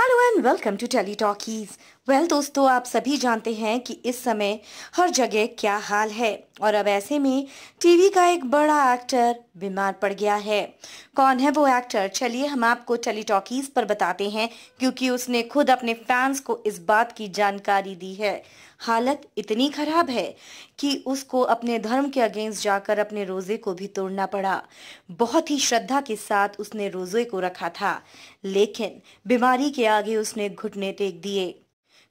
hello and welcome to telly talkies well दोस्तों आप सभी जानते हैं कि इस समय हर जगह क्या हाल है और अब ऐसे में टीवी का एक बड़ा एक्टर बीमार पड़ गया है कौन है वो एक्टर चलिए हम आपको टॉकीज पर बताते हैं क्योंकि उसने खुद अपने फैंस को इस बात की जानकारी दी है हालत इतनी खराब है कि उसको अपने धर्म के अगेंस्ट जाकर अपने रोजे को भी तोड़ना पड़ा बहुत ही श्रद्धा के साथ उसने रोजे को रखा था लेकिन बीमारी के आगे उसने घुटने टेक दिए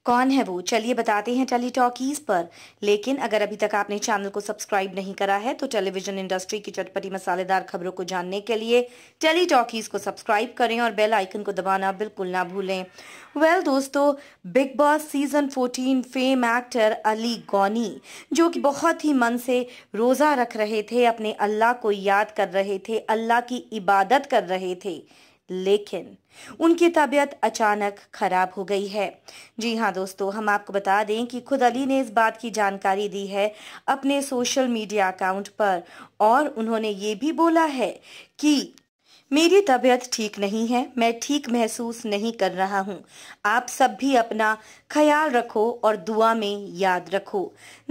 कौन है वो चलिए बताते हैं टेली टॉकीज पर लेकिन अगर अभी तक आपने चैनल को सब्सक्राइब नहीं करा है तो टेलीविजन इंडस्ट्री की चटपटी मसालेदार खबरों को जानने के लिए टेली टॉकीज को सब्सक्राइब करें और बेल आइकन को दबाना बिल्कुल ना भूलें वेल well, दोस्तों Bigg Boss season 14 fame actor Ali Goni जो कि बहुत ही मन से रोज़ा रख रहे थे अपने अल्लाह को याद कर रहे थे अल्लाह की इबादत कर रहे थे लेकिन उनकी तबीयत अचानक खराब हो गई है जी हाँ दोस्तों हम आपको बता दें कि खुद अली ने इस बात की जानकारी दी है अपने सोशल मीडिया अकाउंट पर और उन्होंने ये भी बोला है कि मेरी तबीयत ठीक नहीं है मैं ठीक महसूस नहीं कर रहा हूँ आप सब भी अपना ख्याल रखो और दुआ में याद रखो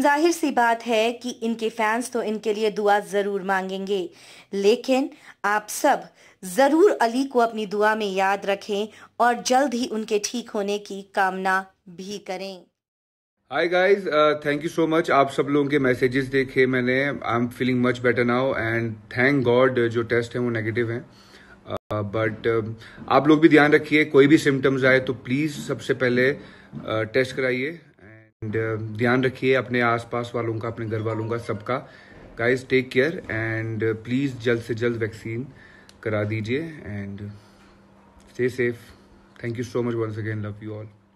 जाहिर सी बात है कि इनके फैंस तो इनके लिए दुआ ज़रूर मांगेंगे लेकिन आप सब ज़रूर अली को अपनी दुआ में याद रखें और जल्द ही उनके ठीक होने की कामना भी करें hi guys thank you so much आप सब लोगों के मैसेजेस देखे मैंने I am feeling much better now and thank God जो टेस्ट हैं वो नेगेटिव हैं बट uh, uh, आप लोग भी ध्यान रखिए कोई भी सिम्टम्स आए तो प्लीज़ सबसे पहले टेस्ट uh, कराइए एंड uh, ध्यान रखिए अपने आसपास वालों का अपने घर वालों का सबका guys take care and please जल्द से जल्द वैक्सीन करा दीजिए and stay safe thank you so much once again love you all